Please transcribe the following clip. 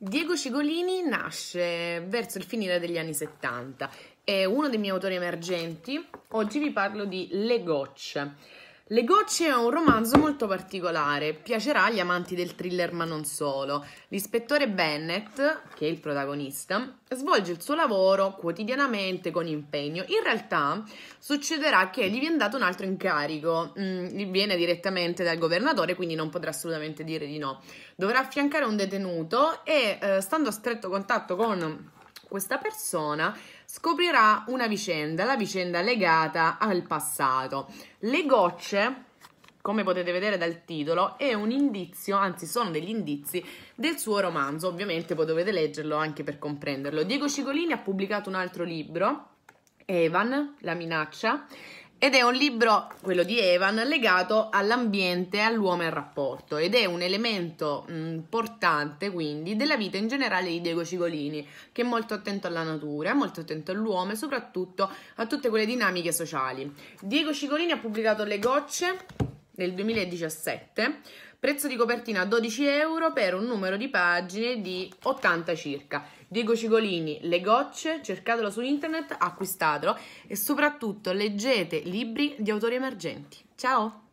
Diego Cigolini nasce verso il finire degli anni 70, è uno dei miei autori emergenti. Oggi vi parlo di Le Gocce. Le gocce è un romanzo molto particolare, piacerà agli amanti del thriller ma non solo. L'ispettore Bennett, che è il protagonista, svolge il suo lavoro quotidianamente con impegno. In realtà succederà che gli viene dato un altro incarico, mm, gli viene direttamente dal governatore, quindi non potrà assolutamente dire di no. Dovrà affiancare un detenuto e eh, stando a stretto contatto con questa persona scoprirà una vicenda, la vicenda legata al passato. Le gocce, come potete vedere dal titolo, è un indizio, anzi sono degli indizi del suo romanzo, ovviamente potete leggerlo anche per comprenderlo. Diego Cicolini ha pubblicato un altro libro, Evan, la minaccia, ed è un libro, quello di Evan, legato all'ambiente, all'uomo e al rapporto ed è un elemento importante mm, quindi della vita in generale di Diego Cigolini, che è molto attento alla natura, molto attento all'uomo e soprattutto a tutte quelle dinamiche sociali. Diego Cigolini ha pubblicato Le gocce nel 2017, prezzo di copertina 12 euro per un numero di pagine di 80 circa. Diego Cigolini, Le gocce, cercatelo su internet, acquistatelo e soprattutto leggete libri di autori emergenti. Ciao!